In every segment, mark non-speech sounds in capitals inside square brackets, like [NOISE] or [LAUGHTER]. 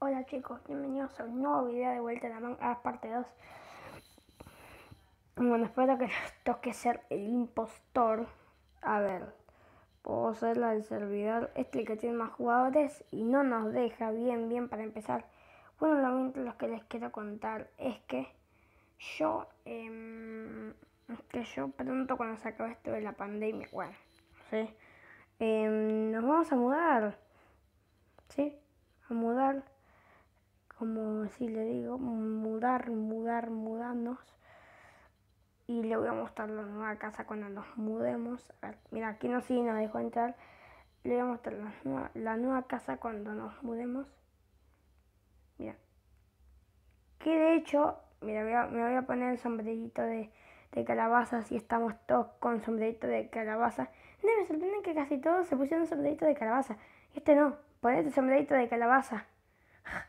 Hola chicos, bienvenidos a un nuevo video de Vuelta a la Manga parte 2 Bueno, espero que nos toque ser el impostor A ver, puedo ser la del servidor este que tiene más jugadores Y no nos deja bien, bien para empezar Bueno, lo, lo que les quiero contar es que Yo, eh, que yo pronto cuando se acabe esto de la pandemia Bueno, sí em, Nos vamos a mudar ¿Sí? A mudar como si le digo, mudar, mudar, mudarnos. Y le voy a mostrar la nueva casa cuando nos mudemos. Ah, mira, aquí no sí nos dejó entrar. Le voy a mostrar la nueva, casa cuando nos mudemos. Mira. Que de hecho, mira, me voy a poner el sombrerito de, calabaza si estamos todos con sombrerito de calabaza. No me sorprende que casi todos se pusieron sombrerito de calabaza. Este no, ponete sombrerito de calabaza. [LAUGHS]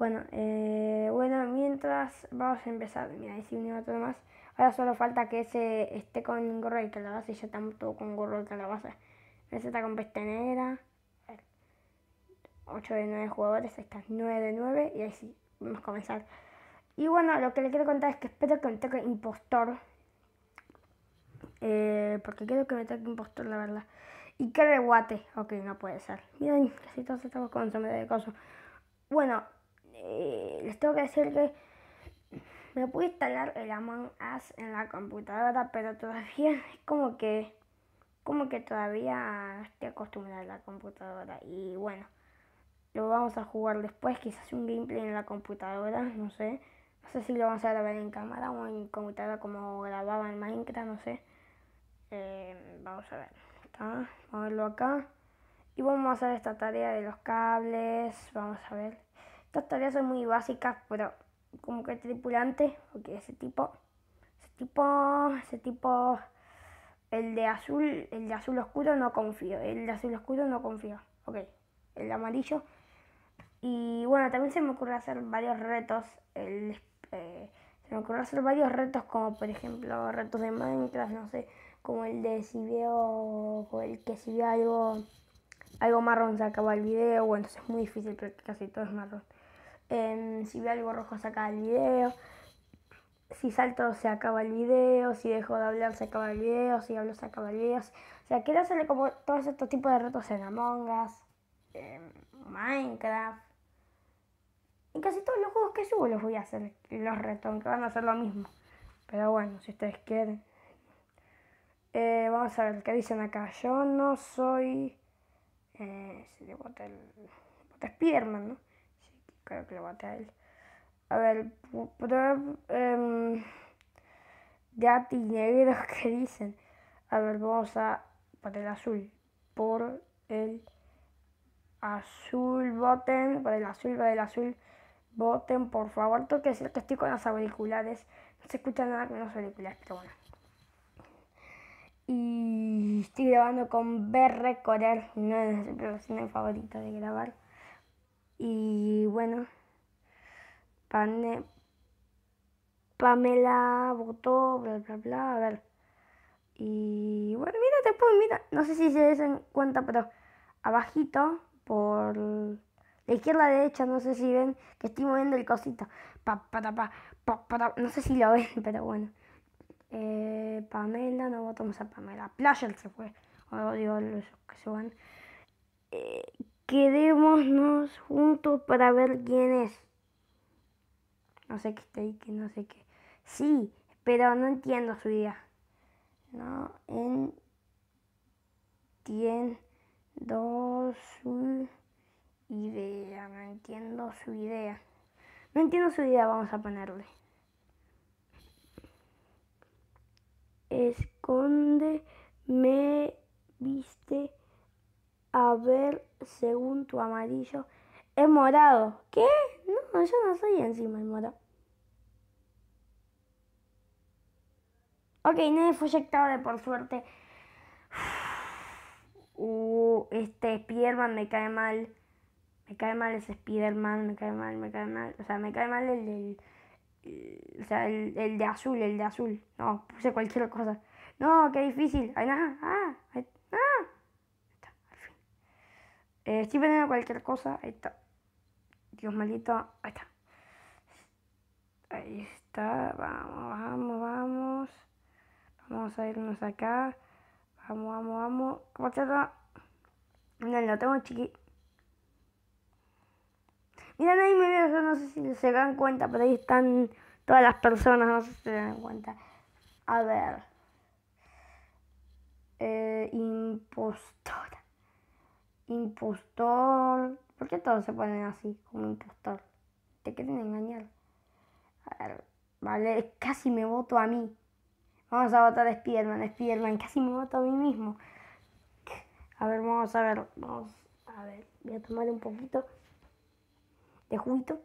Bueno, eh, bueno, mientras vamos a empezar, mira, decir un más. Ahora solo falta que ese esté con gorro y calabaza y ya estamos todo con gorro de calabaza. está con negra 8 de 9 jugadores, ahí está, 9 de 9 y ahí sí, vamos a comenzar. Y bueno, lo que le quiero contar es que espero que me toque impostor. Eh, porque quiero que me toque impostor, la verdad. Y que guate. Ok, no puede ser. mira si todos estamos con sombrero de coso. Bueno, eh, les tengo que decir que me pude instalar el Among Us en la computadora, pero todavía [LAUGHS] es como que como que todavía estoy acostumbrada a la computadora y bueno, lo vamos a jugar después, quizás un gameplay en la computadora, no sé. No sé si lo vamos a grabar en cámara o en computadora como grababa en Minecraft, no sé. Eh, vamos a ver, Vamos a verlo acá. Y vamos a hacer esta tarea de los cables, vamos a ver. Estas tareas son muy básicas, pero como que tripulante, porque ese tipo, ese tipo, ese tipo, el de azul, el de azul oscuro no confío, el de azul oscuro no confío, ok, el amarillo. Y bueno, también se me ocurre hacer varios retos, eh, se me ocurre hacer varios retos como por ejemplo retos de Minecraft, no sé, como el de si veo, o el que si veo algo, algo marrón se acaba el video, o entonces es muy difícil, pero casi todo es marrón. Em, si veo algo rojo se acaba el video, si salto se acaba el video, si dejo de hablar se acaba el video, si hablo se acaba el video. O sea, quiero hacerle como todos estos tipos de retos en Among Us, Minecraft. En casi todos los juegos que subo los voy a hacer los retos, aunque van a hacer lo mismo. Pero bueno, si ustedes quieren. Eh, vamos a ver qué dicen acá. Yo no soy... le eh, el... Bota Spiderman, ¿no? creo que lo maté a él. A ver, um, ya negros que dicen. A ver, vamos a para el azul. Por el azul, voten. Por el azul, para el azul. Voten, por favor. Tengo que decir que estoy con las auriculares. No se escucha nada con las auriculares, pero bueno. Y estoy grabando con BR correr no es mi favorito de grabar. Y bueno, Pamela votó, bla, bla, bla, a ver. Y bueno, mira, después mira, no sé si se dan cuenta, pero abajito, por la izquierda, derecha, no sé si ven que estoy moviendo el cosito. Pa, pa, pa, pa, pa no sé si lo ven, [LAUGHS] pero bueno. Eh, Pamela, no votamos a Pamela. playa se fue. O digo, los que se van. Eh, quedémonos juntos para ver quién es. No sé qué está ahí, que no sé qué. Sí, pero no entiendo su idea. No entiendo su idea. No entiendo su idea. No entiendo su idea, vamos a ponerle. Esconde, me viste a ver, según tu amarillo, es morado. ¿Qué? No, yo no soy encima el morado. Ok, nadie fue eyectado de por suerte. [SIGHS] Uh, este Spiderman me cae mal. Me cae mal ese Spiderman, me cae mal, me cae mal. O sea, me cae mal el o sea, el, de azul, el de azul. No, puse cualquier cosa. No, qué difícil. Ay, nada. Ah, ah. ah estoy eh, vendiendo cualquier cosa. Ahí está. Dios maldito. Ahí está. Ahí está. Vamos, vamos, vamos. Vamos a irnos acá. Vamos, vamos, vamos. ¿Cómo lo tengo chiqui. Miren ahí me veo, yo no sé si se dan cuenta, pero ahí están todas las personas, no sé si se dan cuenta. A ver. Eh, impostora impostor. ¿Por qué todos se ponen así como impostor? Te quieren engañar. A ver, vale, casi me voto a mí. Vamos a votar a Spiderman, Spiderman, casi me voto a mí mismo. A ver, vamos a ver, vamos a ver, voy a tomar un poquito de juguito.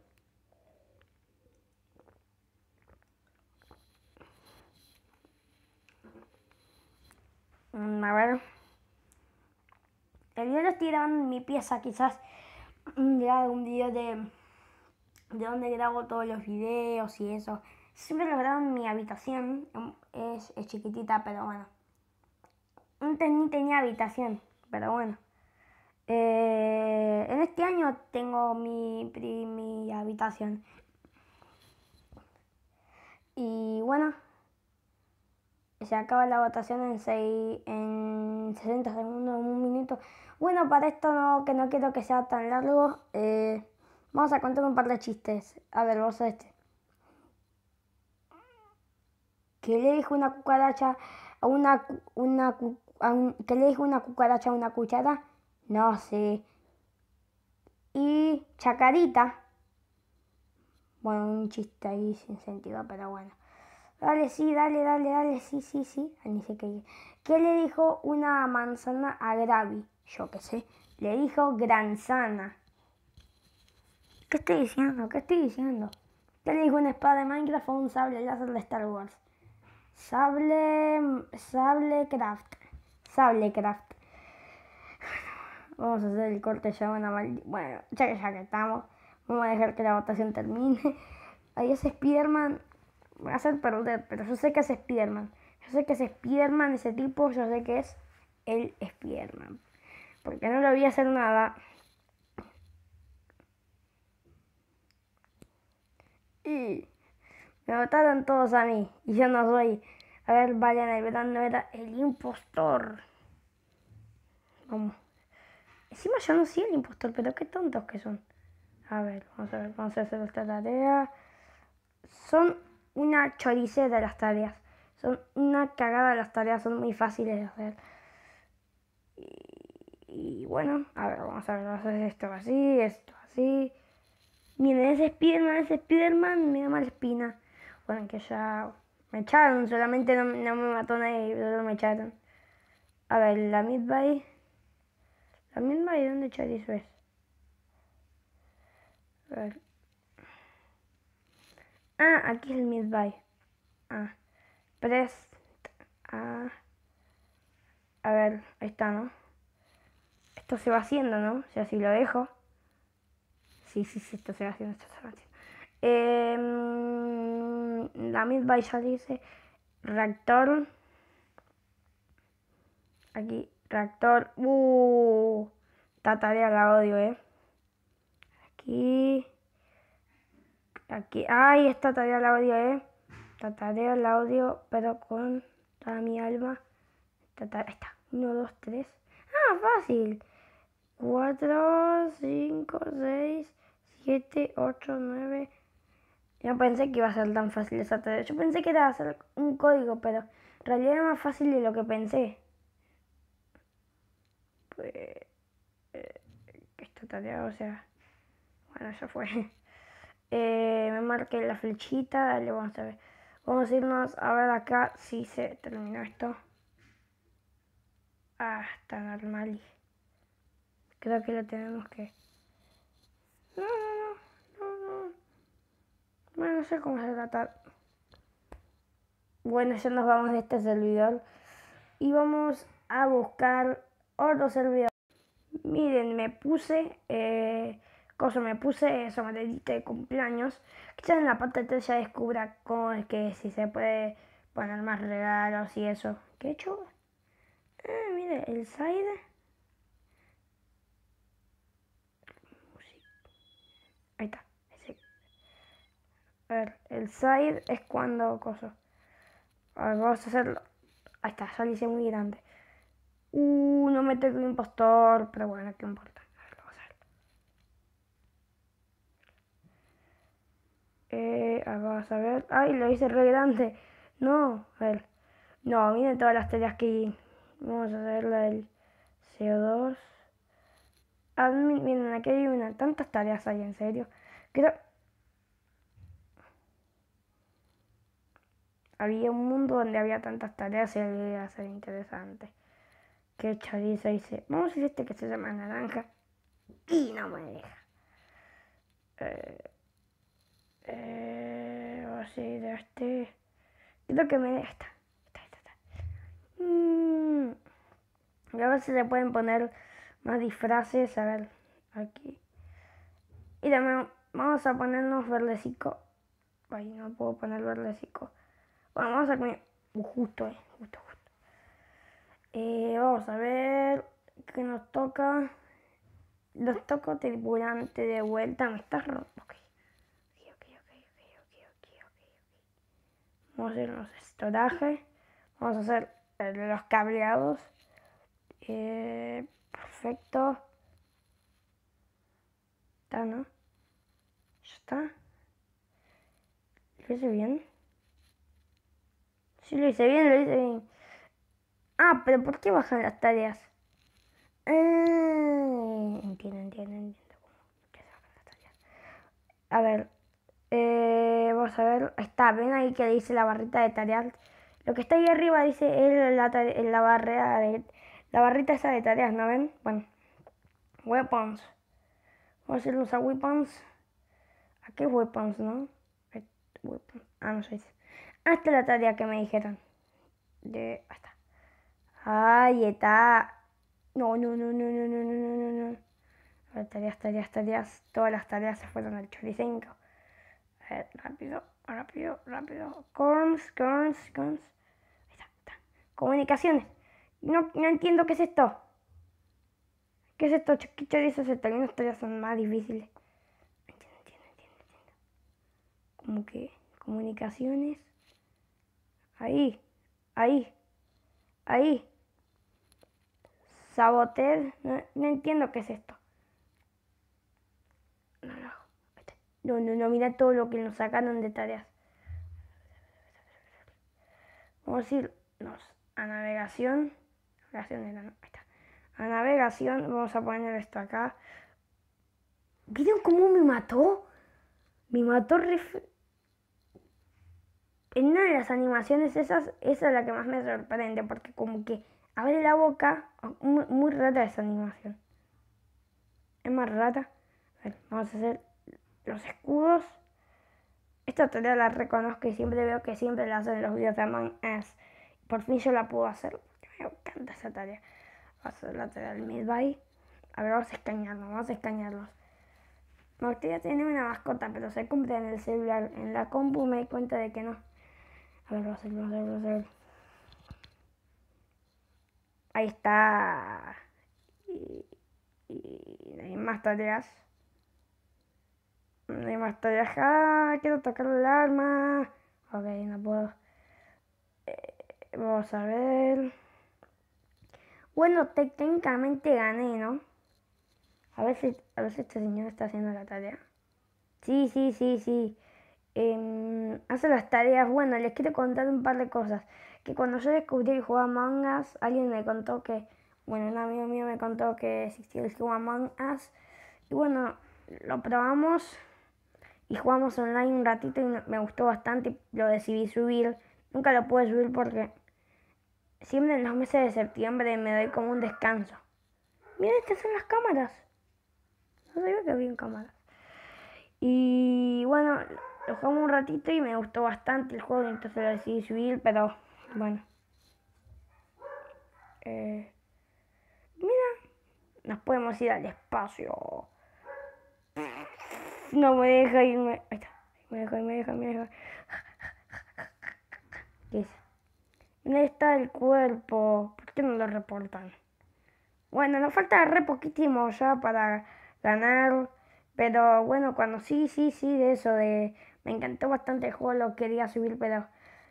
Mm, a ver pero lo estoy grabando mi pieza, quizás un mm, video de, de dónde grabo todos los videos y eso. Siempre lo grabo en mi habitación, em, es, chiquitita, pero bueno. Antes ni tenía habitación, pero bueno. Eh, en este año tengo mi habitación. Y bueno se acaba la votación en, en 60 segundos, un minuto. Bueno, para esto no, que no quiero que sea tan largo, eh, vamos a contar un par de chistes. A ver, vos este. Que le dijo una cucaracha a una, una que le dijo una cucaracha a una cuchara, no sé. Y chacarita. Bueno, un chiste ahí sin sentido, pero bueno. Dale, sí, dale, dale, dale, sí, sí, sí. Ni sé qué. ¿Qué le dijo una manzana a Gravy? Yo qué sé. Le dijo granzana. ¿Qué estoy diciendo? ¿Qué estoy diciendo? ¿Qué le dijo una espada de Minecraft o un sable láser de Star Wars? Sable. Sablecraft. Sablecraft. Vamos a hacer el corte ya una maldita... Bueno, ya que ya que estamos. Vamos a dejar que la votación termine. [LAUGHS] Adiós Spider-Man voy a hacer perder, pero yo sé que es Spiderman. Yo sé que es Spiderman ese tipo, yo sé que es el Spiderman. Porque no lo voy a hacer nada. Y me votaron todos a mí. Y yo no soy. A ver, vayan a verdad no era el impostor. Vamos. Encima yo no soy el impostor, pero qué tontos que son. A ver, vamos a ver, vamos a hacer esta tarea. Son una choriceta de las tareas. Son una cagada de las tareas, son muy fáciles de hacer. Y, bueno, a ver, vamos a ver, vamos a hacer esto así, esto así. Miren, ese Spiderman, ese Spiderman me da mala espina. Bueno, que ya me echaron, solamente no, me mató nadie, solo me echaron. A ver, la Midway ¿La Midway dónde chorizo es? A ver. Ah, aquí es el mid Ah, prest. Ah. A ver, ahí está, ¿no? Esto se va haciendo, ¿no? O sea, si lo dejo. Sí, sí, sí, esto se va haciendo, esto se va haciendo. Eh, la mid-buy ya dice reactor. Aquí, reactor. Uh, esta tarea la odio, ¿eh? Aquí. Aquí, ay, esta tarea la audio, ¿eh? Esta tarea el audio pero con toda mi alma. Esta está. 1, 2, 3. Ah, fácil. 4, 5, 6, 7, 8, 9. Yo pensé que iba a ser tan fácil esa tarea. Yo pensé que era hacer un código, pero en realidad era más fácil de lo que pensé. Pues, eh, esta tarea, o sea, bueno, ya fue. Eh, me marqué la flechita, dale, vamos a ver. Vamos a irnos a ver acá si se terminó esto. Ah, está normal. Creo que lo tenemos que... No, no, no, no, no. Bueno, no sé cómo se trata. Bueno, ya nos vamos de este servidor. Y vamos a buscar otro servidor. Miren, me puse... Eh, Coso, me puse eso, somererita de cumpleaños. Quizás en la parte 3 ya descubra cómo es que si se puede poner más regalos y eso. ¿Qué he hecho? Eh, mire, el side. Ahí está. A ver, el side es cuando coso. A ver, vamos a hacerlo. Ahí está, ya muy grande. Uh, no me tengo impostor, pero bueno, qué importa. Eh, a ver. ¡Ay, lo hice re grande! No, No, miren todas las tareas que... Vamos a hacer la del CO2. Admin, ah, miren, aquí hay una, tantas tareas hay, en serio. Había un mundo donde había tantas tareas y que ser interesante. Qué chorizo dice Vamos a hacer este que se llama naranja. Y no me deja. Eh, eh, así de este. Creo que me dé esta. a ver si le pueden poner más disfraces. A ver, aquí. Y también vamos a ponernos verdecico. Ay, no puedo poner verdecico. Bueno, vamos a comer. Uh, justo, eh, justo, justo. Eh, vamos a ver qué nos toca. Los toco tripulante de vuelta. Me estás roto. vamos a hacer los estorajes, vamos a hacer eh, los cableados. Eh, perfecto. Está, ¿no? Ya está. ¿Lo hice bien? Sí, lo hice bien, lo hice bien. Ah, pero ¿por qué bajan las tareas? Eh, entiendo, entiendo, entiendo. ¿Qué bajan las tareas? A ver, eh, vamos a ver, está, ven ahí que dice la barrita de tareas. Lo que está ahí arriba dice la, la barrera de la barrita esa de tareas, ¿no ven? Bueno, weapons. Vamos a hacer a weapons. ¿A qué weapons, no? Eh, ah, no sé. Hasta ah, la tarea que me dijeron. De. Ahí está. No, no, no, no, no, no, no, no, no. Tareas, tareas, tareas. Todas las tareas se fueron al choricenco ver, eh, rápido, rápido, rápido. Corms, corms, corms. Ahí está, está. Comunicaciones. No, no entiendo qué es esto. ¿Qué es esto? Chiquito dice italianos todavía son más difíciles. Entiendo, entiendo, entiendo, entiendo. Como que comunicaciones. Ahí, ahí, ahí. Saboter. no entiendo qué es esto. No, no, no, mira todo lo que nos sacaron de tareas. Vamos a irnos a navegación. navegación está. A navegación, vamos a poner esto acá. ¿Vieron cómo me mató? Me mató ref... En una de las animaciones esas, esa es la que más me sorprende, porque como que abre la boca, ah, muy, muy rata esa animación. Es más rata. A ver, vamos a hacer los escudos. Esta tarea la reconozco y siempre veo que siempre la hacen los videos de Among Por fin yo la puedo hacer me encanta esa tarea. Vamos a hacer la tarea del A ver, vamos a escañarnos, vamos a escanearlos. Me gustaría tener una mascota, pero se cumple en el celular. En la compu me di cuenta de que no. A ver, vamos a hacerlo, vamos a hacerlo, a Ahí está. Y, y, y hay más tareas. Y más ya, quiero tocar el arma. Ok, no puedo. Eh, vamos a ver. Bueno, técnicamente gané, ¿no? A ver, si, a ver si este señor está haciendo la tarea. Sí, sí, sí, sí. Em, hace las tareas. Bueno, les quiero contar un par de cosas. Que cuando yo descubrí el juego alguien me contó que... Bueno, un amigo mío me contó que existía el juego mangas Y bueno, lo probamos y jugamos online un ratito y me gustó bastante y lo decidí subir. Nunca lo pude subir porque siempre en los meses de septiembre me doy como un descanso. Mira, estas son las cámaras. No sabía que había cámaras. Y bueno, lo jugamos un ratito y me gustó bastante el juego, entonces lo decidí subir, pero bueno. Eh, mira, nos podemos ir al espacio. No me deja irme. Ahí está. Me deja, me deja, me deja. ¿Dónde está el cuerpo? ¿Por qué no lo reportan? Bueno, nos falta re poquísimo ya para ganar. Pero bueno, cuando sí, sí, sí, de eso, de... Me encantó bastante el juego, lo quería subir, pero...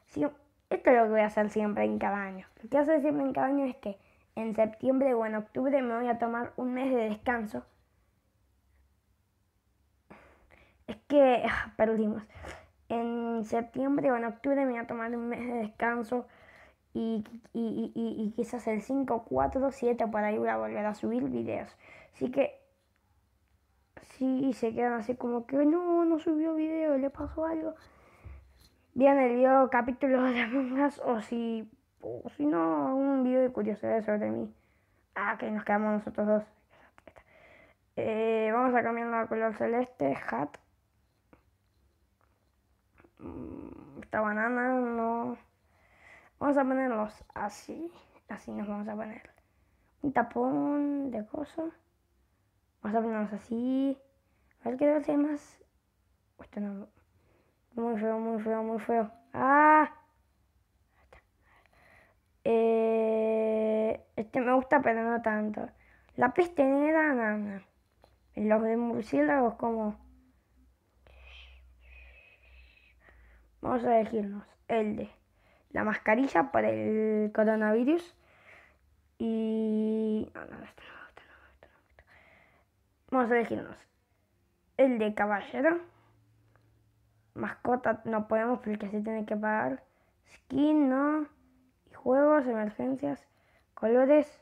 Sí, esto es lo que voy a hacer siempre en cada año. Lo que voy siempre en cada año es que en septiembre o en octubre me voy a tomar un mes de descanso es que [LAUGHS] ah, perdimos. En septiembre o en octubre me voy a tomar un mes de descanso y, quizás el 5, 4, 7 por ahí voy a volver a subir videos. Así que Si se quedan así como que no, no subió video, le pasó algo. Bien, el video capítulo de [LAUGHS] mangas o si, si no, un video de curiosidades sobre mí. Ah, que nos quedamos nosotros dos. Eh, vamos a cambiar La color celeste, hat. Mm, esta banana no... Vamos a ponerlos así, así nos vamos a poner un tapón de coso. Vamos a ponerlos así. A ver qué debe más. Esto no. Muy feo, muy feo, muy feo. ¡Ah! Eh, este me gusta, pero no tanto. La peste negra, nada. Los de murciélagos, como. Vamos a elegirnos el de la mascarilla para el coronavirus. Y... Vamos a elegirnos el de caballero. Mascota no podemos porque se tiene que pagar. Skin, no. Y juegos, emergencias, colores,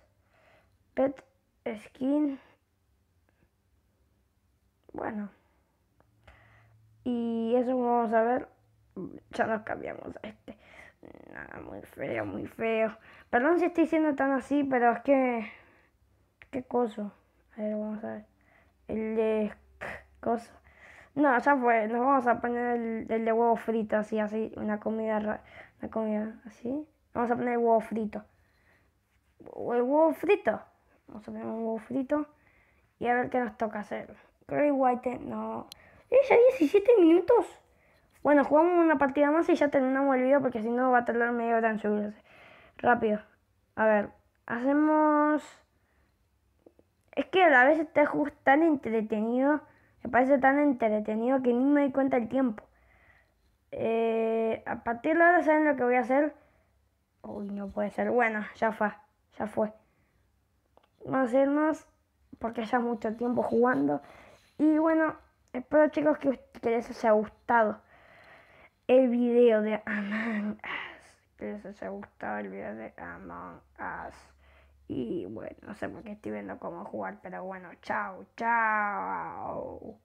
pet, skin. Bueno. Y eso vamos a ver ya nos cambiamos a este. muy feo, muy feo. Perdón si estoy siendo tan así, pero es que. ¿Qué coso? A ver, vamos a ver. El de. cosa No, ya fue. Nos vamos a poner el, de huevo frito, así, así. Una comida. Una comida así. Vamos a poner el huevo frito. huevo frito. Vamos a poner un huevo frito. Y a ver qué nos toca hacer. Grey White, no. ¿Ya 17 minutos? Bueno, jugamos una partida más y ya terminamos el video porque si no va a tardar medio hora en subirse. Rápido. A ver, hacemos... Es que a la vez está justo tan entretenido, me parece tan entretenido que ni me doy cuenta el tiempo. Eh, a partir de ahora, ¿saben lo que voy a hacer? Uy, no puede ser. Bueno, ya fue, ya fue. Vamos a irnos porque ya es mucho tiempo jugando. Y bueno, espero chicos que, que les haya gustado el video de Among Us. que Les haya gustado el video de Among Us. Y bueno, no sé por qué estoy viendo cómo jugar, pero bueno, chao, chao.